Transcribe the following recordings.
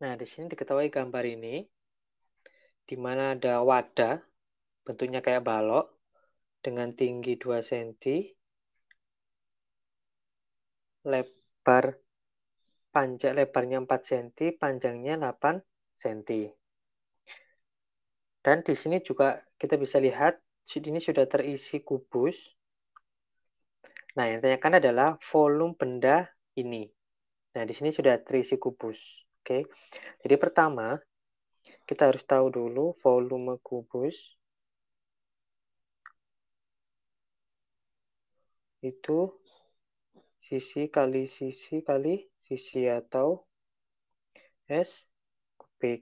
Nah, di sini diketahui gambar ini, di mana ada wadah, bentuknya kayak balok, dengan tinggi 2 cm, lebar panjang lebarnya 4 cm, panjangnya 8 cm. Dan di sini juga kita bisa lihat, ini sudah terisi kubus. Nah, yang ditanyakan adalah volume benda ini. Nah, di sini sudah terisi kubus. Oke. Jadi pertama, kita harus tahu dulu volume kubus itu sisi kali sisi kali sisi atau S kubik.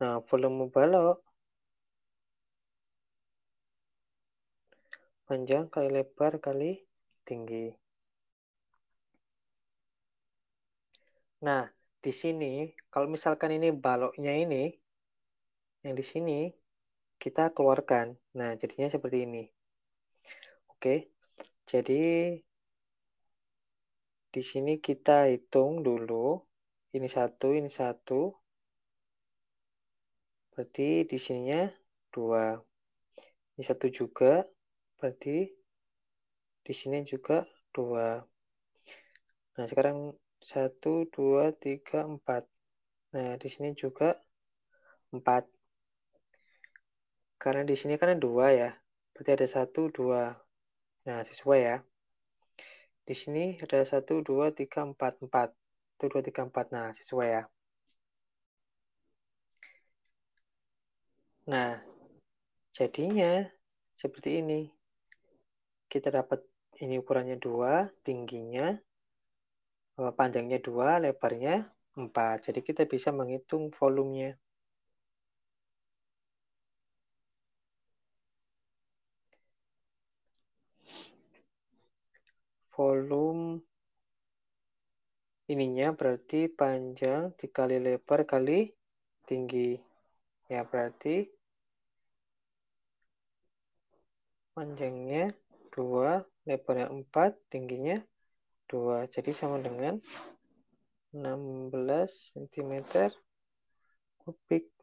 Nah, volume balok panjang kali lebar kali tinggi. Nah, di sini kalau misalkan ini baloknya ini yang di sini kita keluarkan. Nah, jadinya seperti ini. Oke. Jadi di sini kita hitung dulu ini satu, ini satu. Berarti di sininya dua. Ini satu juga, berarti di sini juga dua. Nah, sekarang 1, 2, 3, 4. Nah, di sini juga 4. Karena di sini kan ada 2 ya. Berarti ada 1, 2. Nah, sesuai ya. Di sini ada 1, 2, 3, 4, 4. 1, 2, 3, 4. Nah, sesuai ya. Nah, jadinya seperti ini. Kita dapat ini ukurannya 2, tingginya Eh, panjangnya 2, lebarnya 4. Jadi kita bisa menghitung volumenya. Volume ininya berarti panjang dikali lebar kali tinggi. Ya, berarti panjangnya 2, lebarnya 4, tingginya 2. Jadi sama dengan 16 cm kubik.